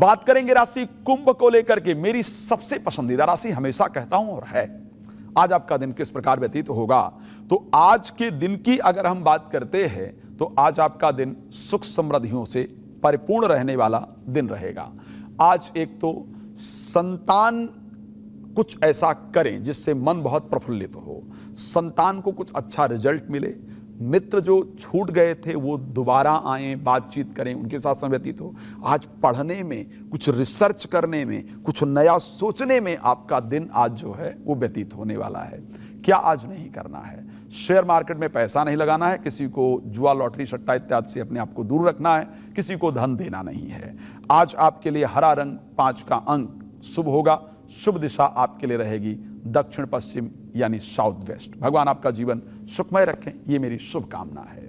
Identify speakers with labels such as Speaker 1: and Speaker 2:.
Speaker 1: बात करेंगे राशि कुंभ को लेकर के मेरी सबसे पसंदीदा राशि हमेशा कहता हूं और है आज आपका दिन किस प्रकार व्यतीत होगा तो आज के दिन की अगर हम बात करते हैं तो आज आपका दिन सुख समृद्धियों से परिपूर्ण रहने वाला दिन रहेगा आज एक तो संतान कुछ ऐसा करें जिससे मन बहुत प्रफुल्लित हो संतान को कुछ अच्छा रिजल्ट मिले मित्र जो छूट गए थे वो दोबारा आए बातचीत करें उनके साथ समय व्यतीत हो आज पढ़ने में कुछ रिसर्च करने में कुछ नया सोचने में आपका दिन आज जो है वो व्यतीत होने वाला है क्या आज नहीं करना है शेयर मार्केट में पैसा नहीं लगाना है किसी को जुआ लॉटरी सट्टा इत्यादि से अपने आप को दूर रखना है किसी को धन देना नहीं है आज आपके लिए हरा रंग पाँच का अंक शुभ होगा शुभ दिशा आपके लिए रहेगी दक्षिण पश्चिम यानी साउथ वेस्ट भगवान आपका जीवन सुखमय रखें ये मेरी शुभकामना है